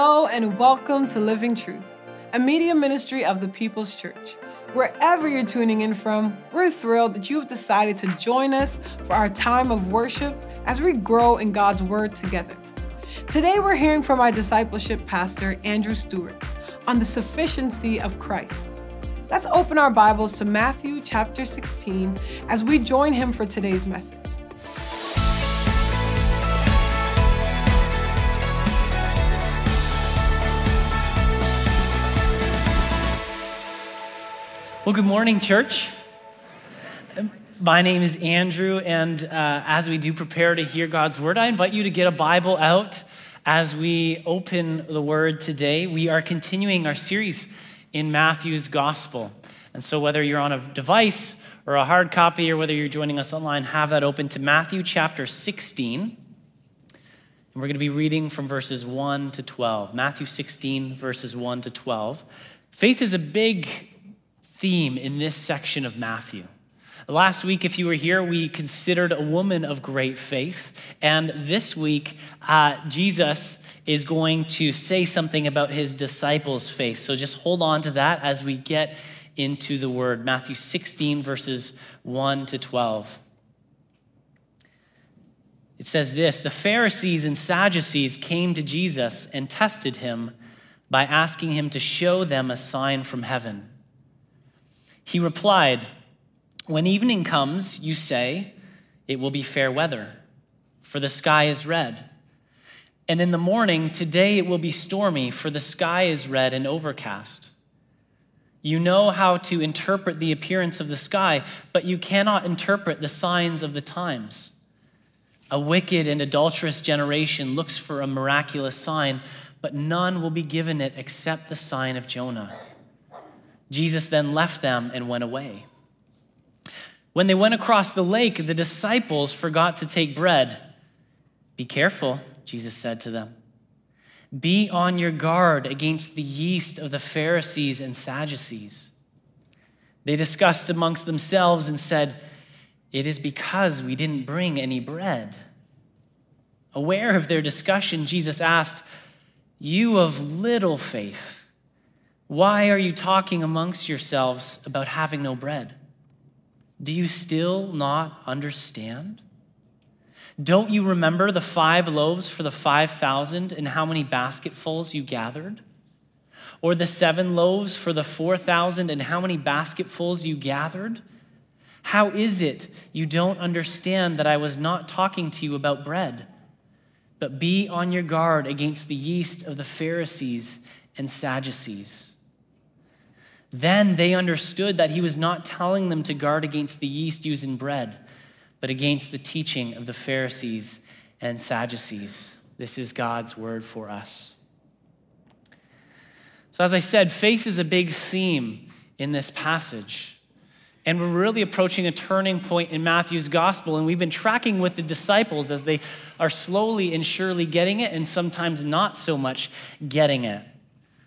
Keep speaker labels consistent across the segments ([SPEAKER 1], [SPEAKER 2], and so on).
[SPEAKER 1] Hello and welcome to Living Truth, a media ministry of the People's Church. Wherever you're tuning in from, we're thrilled that you've decided to join us for our time of worship as we grow in God's Word together. Today, we're hearing from our discipleship pastor, Andrew Stewart, on the sufficiency of Christ. Let's open our Bibles to Matthew chapter 16 as we join him for today's message. Well, good morning, church. My name is Andrew, and uh, as we do prepare to hear God's word, I invite you to get a Bible out as we open the word today. We are continuing our series in Matthew's gospel. And so, whether you're on a device or a hard copy, or whether you're joining us online, have that open to Matthew chapter 16. And we're going to be reading from verses 1 to 12. Matthew 16, verses 1 to 12. Faith is a big theme in this section of Matthew. Last week, if you were here, we considered a woman of great faith. And this week, uh, Jesus is going to say something about his disciples' faith. So just hold on to that as we get into the word. Matthew 16, verses 1 to 12. It says this The Pharisees and Sadducees came to Jesus and tested him by asking him to show them a sign from heaven. He replied, When evening comes, you say, It will be fair weather, for the sky is red. And in the morning, today it will be stormy, for the sky is red and overcast. You know how to interpret the appearance of the sky, but you cannot interpret the signs of the times. A wicked and adulterous generation looks for a miraculous sign, but none will be given it except the sign of Jonah. Jesus then left them and went away. When they went across the lake, the disciples forgot to take bread. Be careful, Jesus said to them. Be on your guard against the yeast of the Pharisees and Sadducees. They discussed amongst themselves and said, It is because we didn't bring any bread. Aware of their discussion, Jesus asked, You of little faith why are you talking amongst yourselves about having no bread? Do you still not understand? Don't you remember the five loaves for the 5,000 and how many basketfuls you gathered? Or the seven loaves for the 4,000 and how many basketfuls you gathered? How is it you don't understand that I was not talking to you about bread? But be on your guard against the yeast of the Pharisees and Sadducees. Then they understood that he was not telling them to guard against the yeast used in bread, but against the teaching of the Pharisees and Sadducees. This is God's word for us. So, as I said, faith is a big theme in this passage. And we're really approaching a turning point in Matthew's gospel. And we've been tracking with the disciples as they are slowly and surely getting it, and sometimes not so much getting it.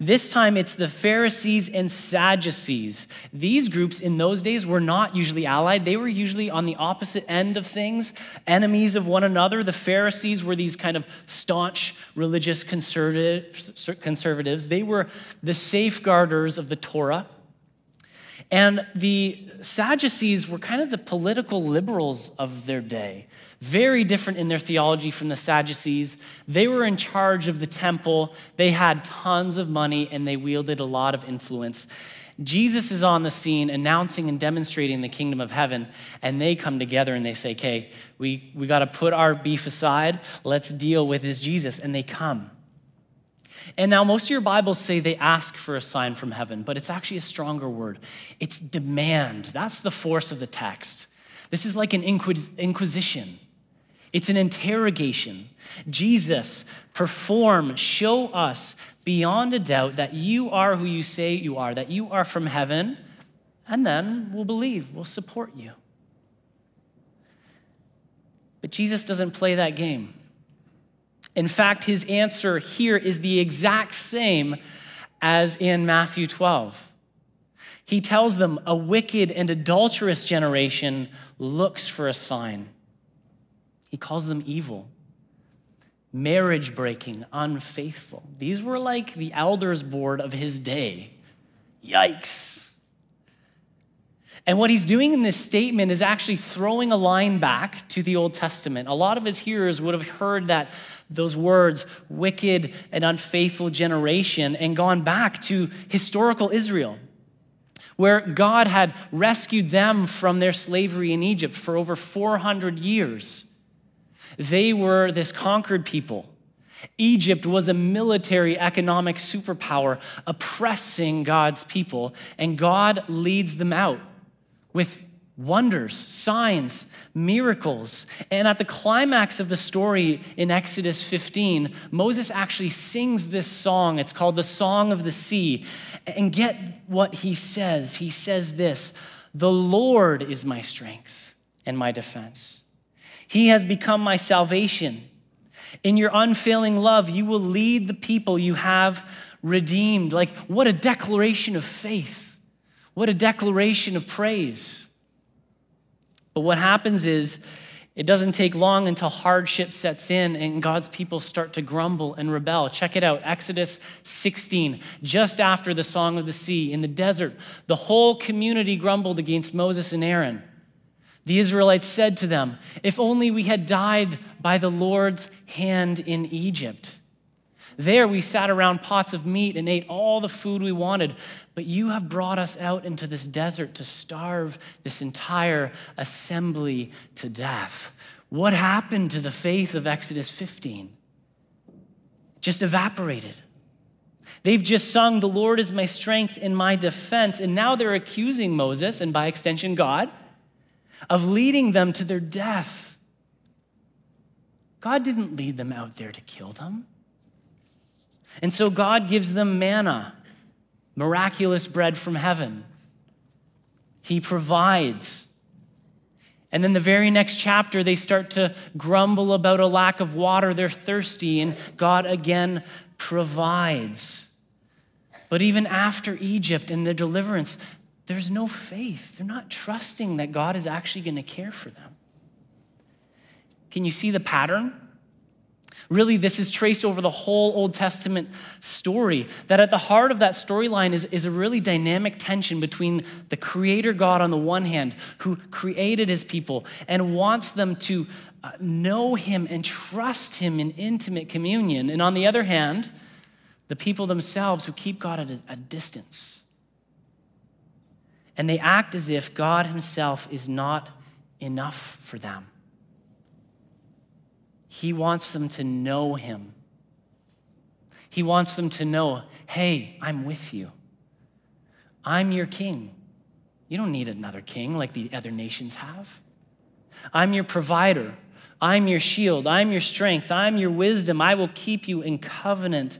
[SPEAKER 1] This time it's the Pharisees and Sadducees. These groups in those days were not usually allied, they were usually on the opposite end of things, enemies of one another. The Pharisees were these kind of staunch religious conservatives, they were the safeguarders of the Torah. And the Sadducees were kind of the political liberals of their day very different in their theology from the Sadducees. They were in charge of the temple, they had tons of money, and they wielded a lot of influence. Jesus is on the scene announcing and demonstrating the kingdom of heaven, and they come together and they say, Okay, we, we got to put our beef aside. Let's deal with this Jesus. And they come. And now, most of your Bibles say they ask for a sign from heaven, but it's actually a stronger word. It's demand. That's the force of the text. This is like an inquis- inquisition. It's an interrogation. Jesus, perform, show us beyond a doubt that you are who you say you are, that you are from heaven, and then we'll believe, we'll support you. But Jesus doesn't play that game. In fact, his answer here is the exact same as in Matthew 12. He tells them, A wicked and adulterous generation looks for a sign he calls them evil, marriage breaking, unfaithful. These were like the elders' board of his day. Yikes. And what he's doing in this statement is actually throwing a line back to the Old Testament. A lot of his hearers would have heard that those words, wicked and unfaithful generation, and gone back to historical Israel, where God had rescued them from their slavery in Egypt for over 400 years. They were this conquered people. Egypt was a military economic superpower oppressing God's people, and God leads them out with wonders, signs, miracles. And at the climax of the story in Exodus 15, Moses actually sings this song. It's called the Song of the Sea. And get what he says. He says this The Lord is my strength and my defense. He has become my salvation. In your unfailing love, you will lead the people you have redeemed. Like, what a declaration of faith! What a declaration of praise. But what happens is, it doesn't take long until hardship sets in and God's people start to grumble and rebel. Check it out Exodus 16, just after the Song of the Sea in the desert. The whole community grumbled against Moses and Aaron. The Israelites said to them, If only we had died by the Lord's hand in Egypt. There we sat around pots of meat and ate all the food we wanted, but you have brought us out into this desert to starve this entire assembly to death. What happened to the faith of Exodus 15? Just evaporated. They've just sung, The Lord is my strength and my defense. And now they're accusing Moses and by extension God of leading them to their death. God didn't lead them out there to kill them. And so God gives them manna, miraculous bread from heaven. He provides. And then the very next chapter, they start to grumble about a lack of water. They're thirsty, and God again provides. But even after Egypt and their deliverance, there's no faith. They're not trusting that God is actually going to care for them. Can you see the pattern? Really, this is traced over the whole Old Testament story. That at the heart of that storyline is, is a really dynamic tension between the Creator God on the one hand, who created his people and wants them to uh, know him and trust him in intimate communion, and on the other hand, the people themselves who keep God at a, a distance and they act as if God Himself is not enough for them. He wants them to know Him. He wants them to know, hey, I'm with you. I'm your king. You don't need another king like the other nations have. I'm your provider. I'm your shield. I'm your strength. I'm your wisdom. I will keep you in covenant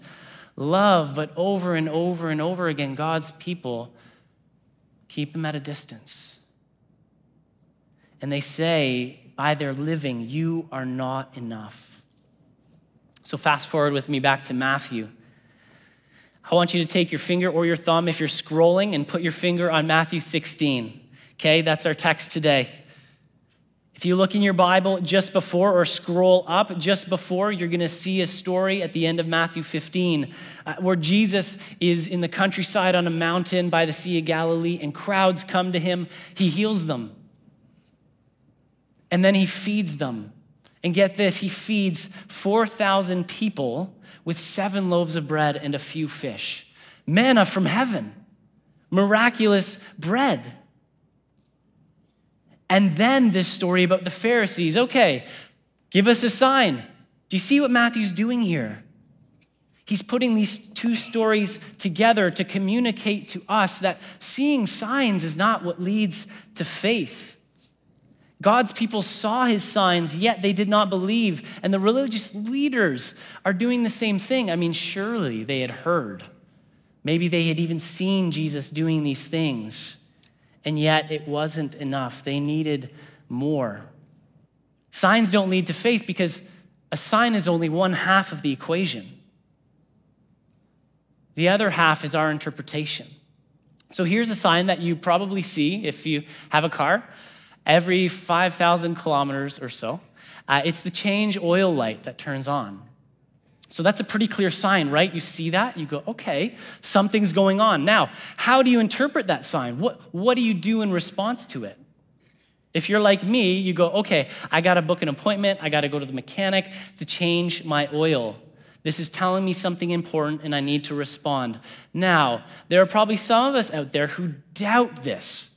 [SPEAKER 1] love. But over and over and over again, God's people keep them at a distance. And they say, by their living, you are not enough. So, fast forward with me back to Matthew. I want you to take your finger or your thumb, if you're scrolling, and put your finger on Matthew 16. Okay, that's our text today. If you look in your Bible just before or scroll up just before, you're going to see a story at the end of Matthew 15 uh, where Jesus is in the countryside on a mountain by the Sea of Galilee and crowds come to him. He heals them. And then he feeds them. And get this, he feeds 4,000 people with seven loaves of bread and a few fish. Manna from heaven, miraculous bread. And then this story about the Pharisees. Okay, give us a sign. Do you see what Matthew's doing here? He's putting these two stories together to communicate to us that seeing signs is not what leads to faith. God's people saw his signs, yet they did not believe. And the religious leaders are doing the same thing. I mean, surely they had heard. Maybe they had even seen Jesus doing these things. And yet it wasn't enough. They needed more. Signs don't lead to faith because a sign is only one half of the equation. The other half is our interpretation. So here's a sign that you probably see if you have a car every 5,000 kilometers or so. Uh, it's the change oil light that turns on. So that's a pretty clear sign, right? You see that, you go, okay, something's going on. Now, how do you interpret that sign? What, what do you do in response to it? If you're like me, you go, okay, I gotta book an appointment, I gotta go to the mechanic to change my oil. This is telling me something important and I need to respond. Now, there are probably some of us out there who doubt this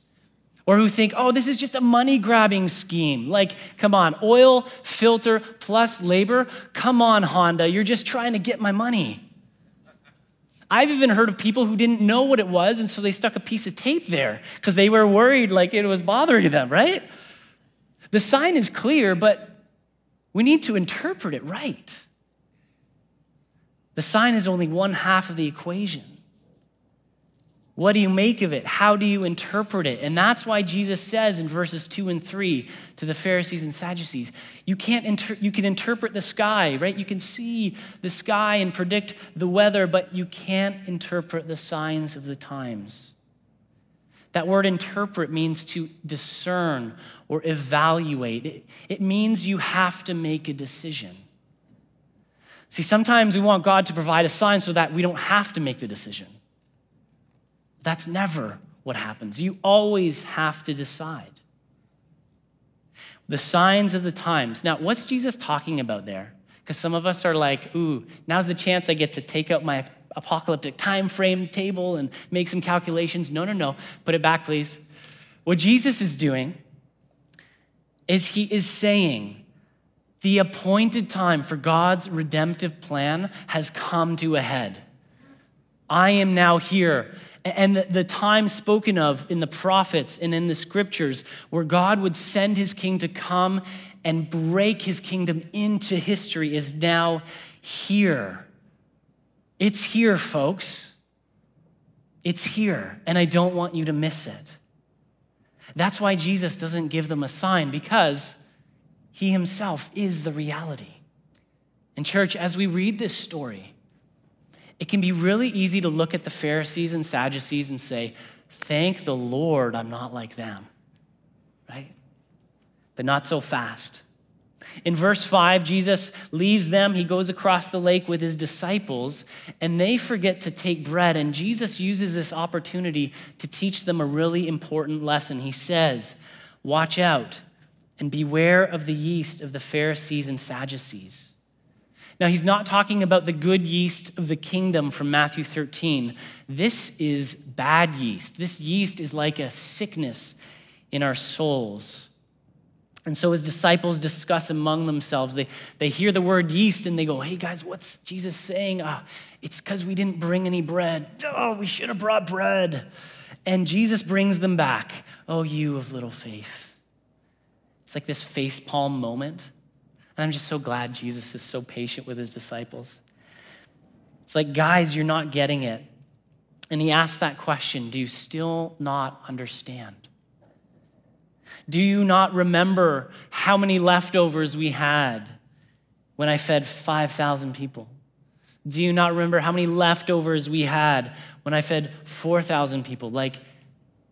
[SPEAKER 1] or who think, oh, this is just a money grabbing scheme. Like, come on, oil, filter, plus labor. Come on, Honda, you're just trying to get my money. I've even heard of people who didn't know what it was, and so they stuck a piece of tape there because they were worried like it was bothering them, right? The sign is clear, but we need to interpret it right. The sign is only one half of the equation. What do you make of it? How do you interpret it? And that's why Jesus says in verses 2 and 3 to the Pharisees and Sadducees, you, can't inter- you can interpret the sky, right? You can see the sky and predict the weather, but you can't interpret the signs of the times. That word interpret means to discern or evaluate, it, it means you have to make a decision. See, sometimes we want God to provide a sign so that we don't have to make the decision. That's never what happens. You always have to decide. The signs of the times. Now, what's Jesus talking about there? Because some of us are like, ooh, now's the chance I get to take out my apocalyptic time frame table and make some calculations. No, no, no. Put it back, please. What Jesus is doing is he is saying, the appointed time for God's redemptive plan has come to a head. I am now here and the time spoken of in the prophets and in the scriptures where God would send his king to come and break his kingdom into history is now here. It's here, folks. It's here, and I don't want you to miss it. That's why Jesus doesn't give them a sign because he himself is the reality. And, church, as we read this story, it can be really easy to look at the Pharisees and Sadducees and say, Thank the Lord I'm not like them, right? But not so fast. In verse 5, Jesus leaves them. He goes across the lake with his disciples, and they forget to take bread. And Jesus uses this opportunity to teach them a really important lesson. He says, Watch out and beware of the yeast of the Pharisees and Sadducees. Now, he's not talking about the good yeast of the kingdom from Matthew 13. This is bad yeast. This yeast is like a sickness in our souls. And so his disciples discuss among themselves. They, they hear the word yeast and they go, Hey guys, what's Jesus saying? Uh, it's because we didn't bring any bread. Oh, we should have brought bread. And Jesus brings them back. Oh, you of little faith. It's like this face palm moment and I'm just so glad Jesus is so patient with his disciples. It's like, guys, you're not getting it. And he asked that question Do you still not understand? Do you not remember how many leftovers we had when I fed 5,000 people? Do you not remember how many leftovers we had when I fed 4,000 people, like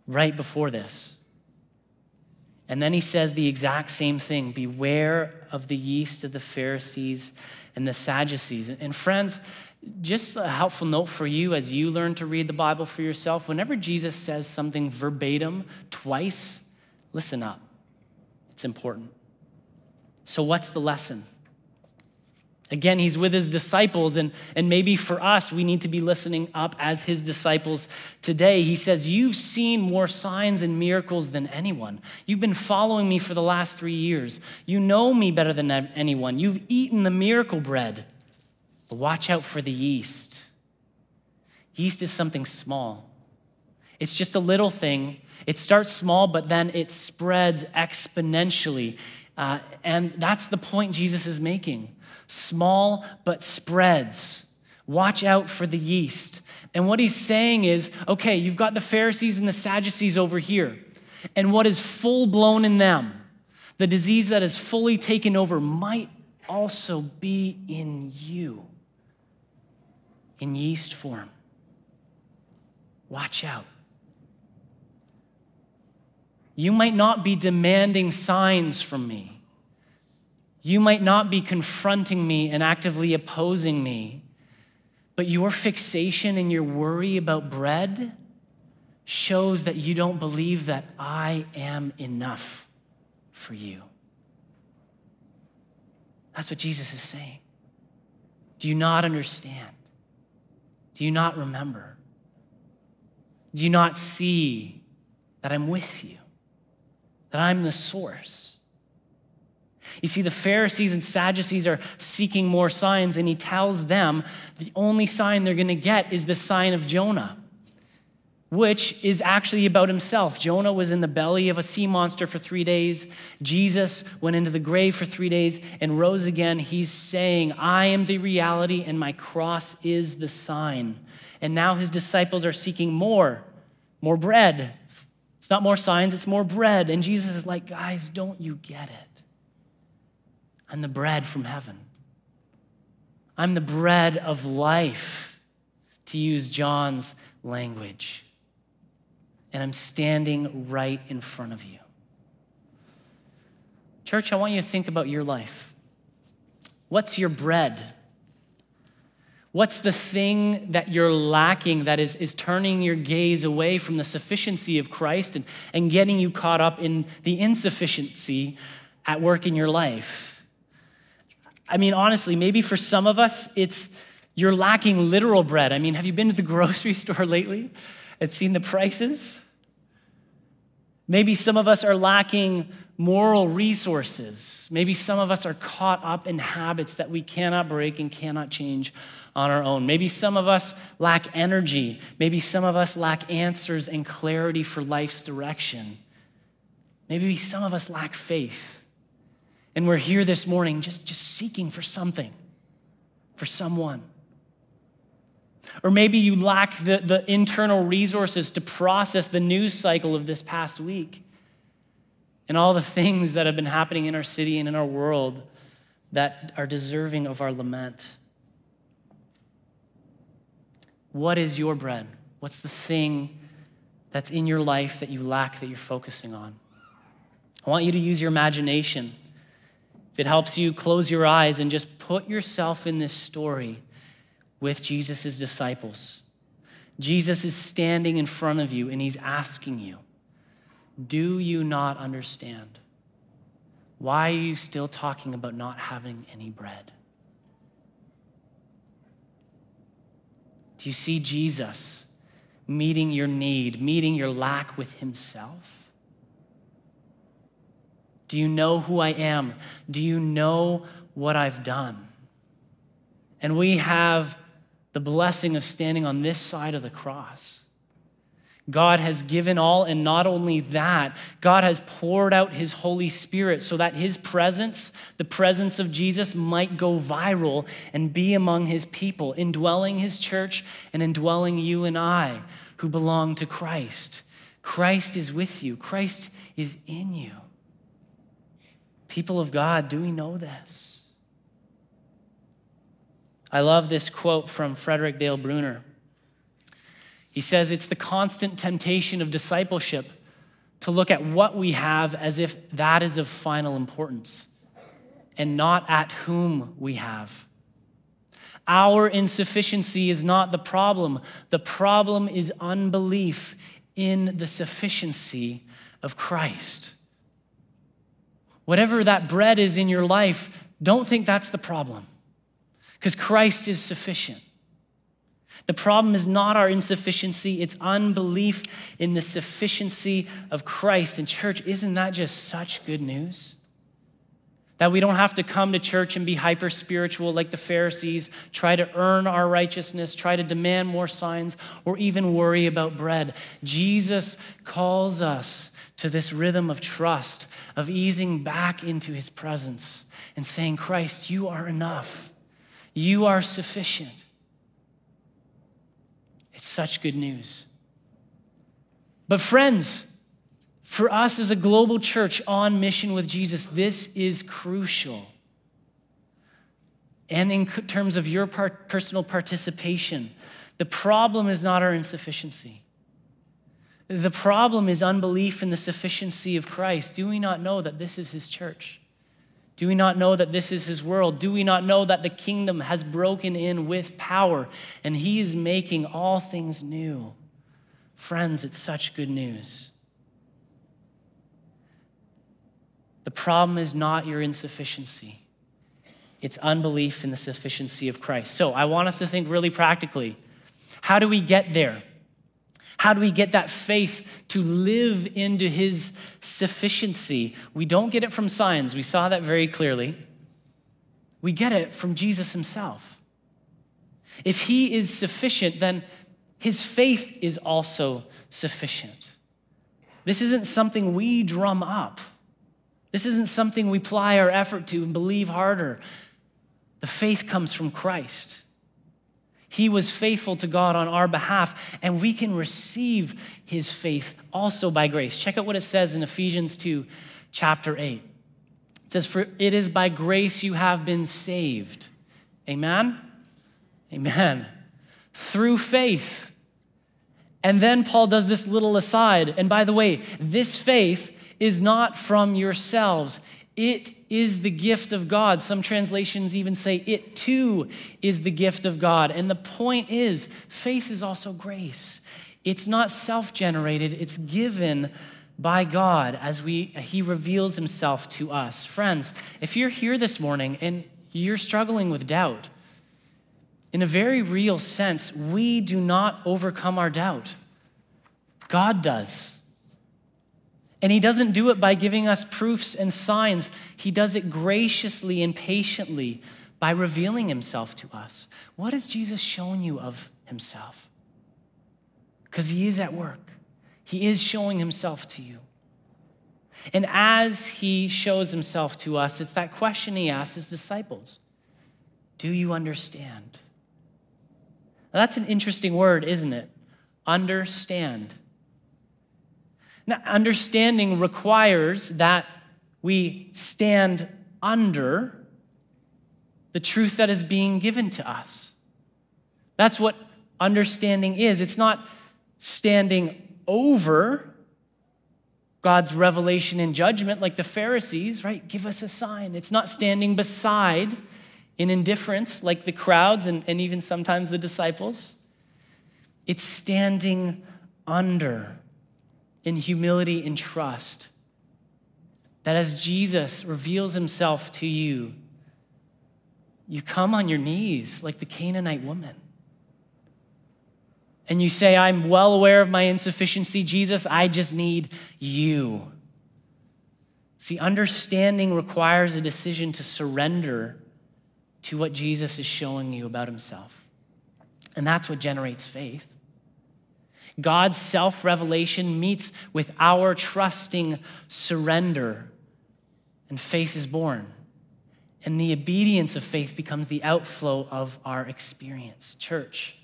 [SPEAKER 1] right before this? And then he says the exact same thing beware of the yeast of the Pharisees and the Sadducees. And friends, just a helpful note for you as you learn to read the Bible for yourself whenever Jesus says something verbatim twice, listen up. It's important. So, what's the lesson? Again, he's with his disciples, and, and maybe for us, we need to be listening up as his disciples today. He says, You've seen more signs and miracles than anyone. You've been following me for the last three years. You know me better than anyone. You've eaten the miracle bread. But watch out for the yeast. Yeast is something small, it's just a little thing. It starts small, but then it spreads exponentially. Uh, and that's the point Jesus is making. Small but spreads. Watch out for the yeast. And what he's saying is okay, you've got the Pharisees and the Sadducees over here. And what is full blown in them, the disease that is fully taken over, might also be in you, in yeast form. Watch out. You might not be demanding signs from me. You might not be confronting me and actively opposing me, but your fixation and your worry about bread shows that you don't believe that I am enough for you. That's what Jesus is saying. Do you not understand? Do you not remember? Do you not see that I'm with you? that I'm the source. You see, the Pharisees and Sadducees are seeking more signs, and he tells them the only sign they're going to get is the sign of Jonah, which is actually about himself. Jonah was in the belly of a sea monster for three days. Jesus went into the grave for three days and rose again. He's saying, I am the reality, and my cross is the sign. And now his disciples are seeking more, more bread, it's not more signs, it's more bread. And Jesus is like, guys, don't you get it? I'm the bread from heaven. I'm the bread of life, to use John's language. And I'm standing right in front of you. Church, I want you to think about your life. What's your bread? What's the thing that you're lacking that is, is turning your gaze away from the sufficiency of Christ and, and getting you caught up in the insufficiency at work in your life? I mean, honestly, maybe for some of us, it's you're lacking literal bread. I mean, have you been to the grocery store lately and seen the prices? Maybe some of us are lacking moral resources. Maybe some of us are caught up in habits that we cannot break and cannot change on our own. Maybe some of us lack energy. Maybe some of us lack answers and clarity for life's direction. Maybe some of us lack faith. And we're here this morning just, just seeking for something, for someone. Or maybe you lack the, the internal resources to process the news cycle of this past week and all the things that have been happening in our city and in our world that are deserving of our lament. What is your bread? What's the thing that's in your life that you lack that you're focusing on? I want you to use your imagination. If it helps you, close your eyes and just put yourself in this story with Jesus' disciples. Jesus is standing in front of you and he's asking you, Do you not understand? Why are you still talking about not having any bread? Do you see Jesus meeting your need, meeting your lack with Himself? Do you know who I am? Do you know what I've done? And we have the blessing of standing on this side of the cross God has given all, and not only that, God has poured out his Holy Spirit so that his presence, the presence of Jesus, might go viral and be among his people, indwelling his church and indwelling you and I who belong to Christ. Christ is with you, Christ is in you. People of God, do we know this? I love this quote from Frederick Dale Bruner. He says it's the constant temptation of discipleship to look at what we have as if that is of final importance and not at whom we have. Our insufficiency is not the problem. The problem is unbelief in the sufficiency of Christ. Whatever that bread is in your life, don't think that's the problem because Christ is sufficient. The problem is not our insufficiency, it's unbelief in the sufficiency of Christ. And, church, isn't that just such good news? That we don't have to come to church and be hyper spiritual like the Pharisees, try to earn our righteousness, try to demand more signs, or even worry about bread. Jesus calls us to this rhythm of trust, of easing back into his presence and saying, Christ, you are enough, you are sufficient. It's such good news. But, friends, for us as a global church on mission with Jesus, this is crucial. And in terms of your personal participation, the problem is not our insufficiency. The problem is unbelief in the sufficiency of Christ. Do we not know that this is his church? Do we not know that this is his world? Do we not know that the kingdom has broken in with power and he is making all things new? Friends, it's such good news. The problem is not your insufficiency, it's unbelief in the sufficiency of Christ. So I want us to think really practically how do we get there? How do we get that faith to live into his sufficiency? We don't get it from signs. We saw that very clearly. We get it from Jesus himself. If he is sufficient, then his faith is also sufficient. This isn't something we drum up. This isn't something we ply our effort to and believe harder. The faith comes from Christ. He was faithful to God on our behalf, and we can receive his faith also by grace. Check out what it says in Ephesians 2, chapter 8. It says, For it is by grace you have been saved. Amen? Amen. Through faith. And then Paul does this little aside. And by the way, this faith is not from yourselves, it is the gift of God. Some translations even say it too is the gift of God. And the point is, faith is also grace. It's not self generated, it's given by God as we, He reveals Himself to us. Friends, if you're here this morning and you're struggling with doubt, in a very real sense, we do not overcome our doubt, God does. And he doesn't do it by giving us proofs and signs. He does it graciously and patiently by revealing himself to us. What has Jesus shown you of himself? Because he is at work, he is showing himself to you. And as he shows himself to us, it's that question he asks his disciples Do you understand? Now, that's an interesting word, isn't it? Understand. Now, understanding requires that we stand under the truth that is being given to us. That's what understanding is. It's not standing over God's revelation and judgment like the Pharisees, right? Give us a sign. It's not standing beside in indifference like the crowds and, and even sometimes the disciples. It's standing under in humility and trust that as Jesus reveals himself to you, you come on your knees like the Canaanite woman. And you say, I'm well aware of my insufficiency, Jesus, I just need you. See, understanding requires a decision to surrender to what Jesus is showing you about himself. And that's what generates faith. God's self revelation meets with our trusting surrender, and faith is born. And the obedience of faith becomes the outflow of our experience. Church,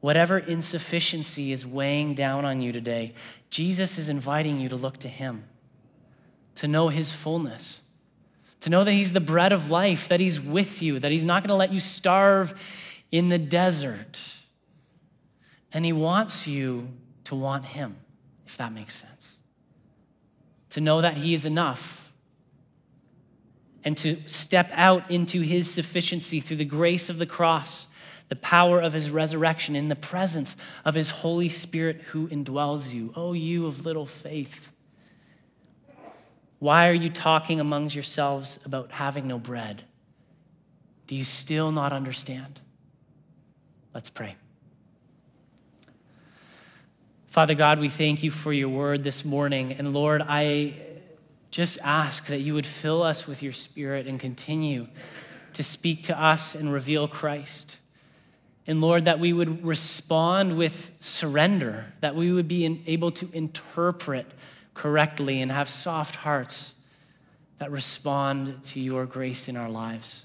[SPEAKER 1] whatever insufficiency is weighing down on you today, Jesus is inviting you to look to Him, to know His fullness, to know that He's the bread of life, that He's with you, that He's not going to let you starve in the desert and he wants you to want him, if that makes sense. To know that he is enough and to step out into his sufficiency through the grace of the cross, the power of his resurrection, in the presence of his Holy Spirit who indwells you. Oh, you of little faith. Why are you talking amongst yourselves about having no bread? Do you still not understand? Let's pray. Father God, we thank you for your word this morning. And Lord, I just ask that you would fill us with your spirit and continue to speak to us and reveal Christ. And Lord, that we would respond with surrender, that we would be able to interpret correctly and have soft hearts that respond to your grace in our lives.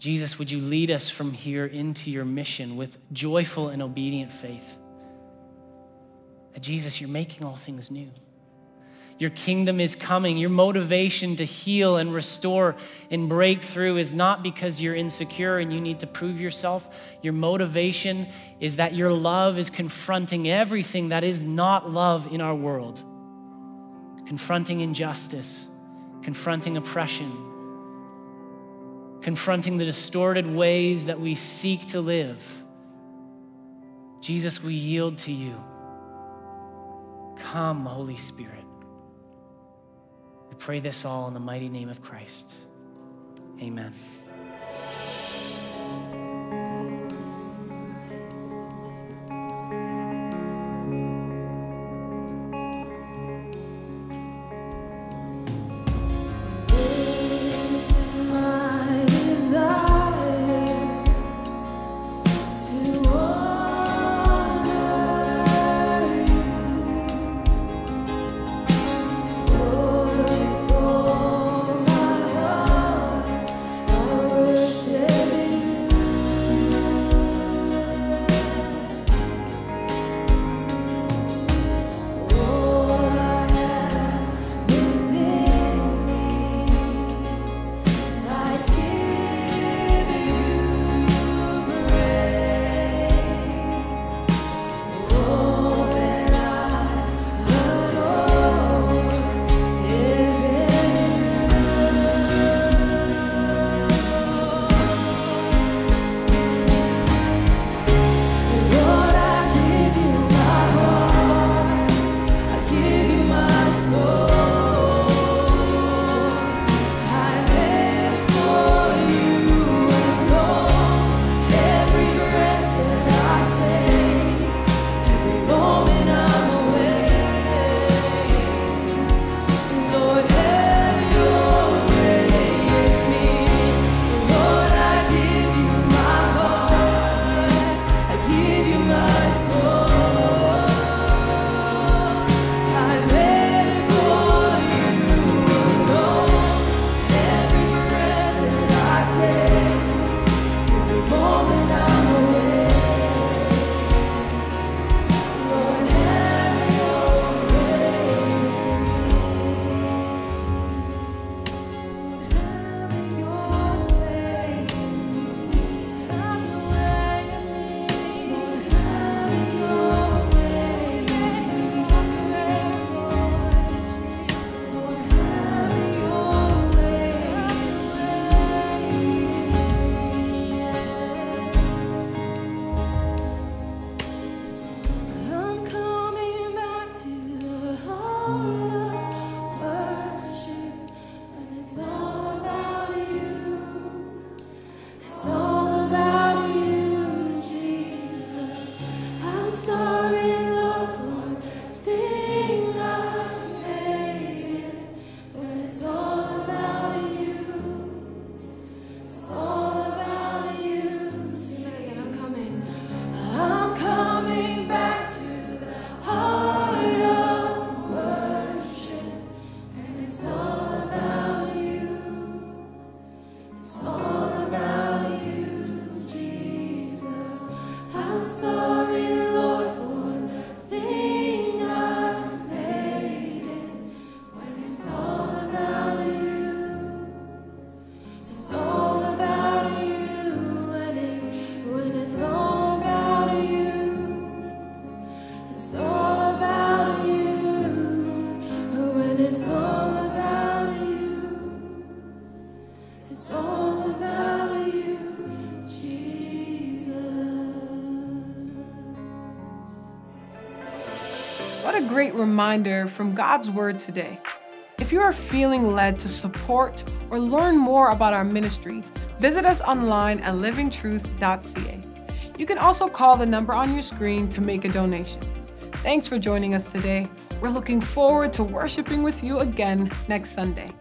[SPEAKER 1] Jesus, would you lead us from here into your mission with joyful and obedient faith? Jesus, you're making all things new. Your kingdom is coming. Your motivation to heal and restore and break through is not because you're insecure and you need to prove yourself. Your motivation is that your love is confronting everything that is not love in our world confronting injustice, confronting oppression, confronting the distorted ways that we seek to live. Jesus, we yield to you. Come, Holy Spirit. We pray this all in the mighty name of Christ. Amen. reminder from God's Word today. If you are feeling led to support or learn more about our ministry, visit us online at livingtruth.ca. You can also call the number on your screen to make a donation. Thanks for joining us today. We're looking forward to worshiping with you again next Sunday.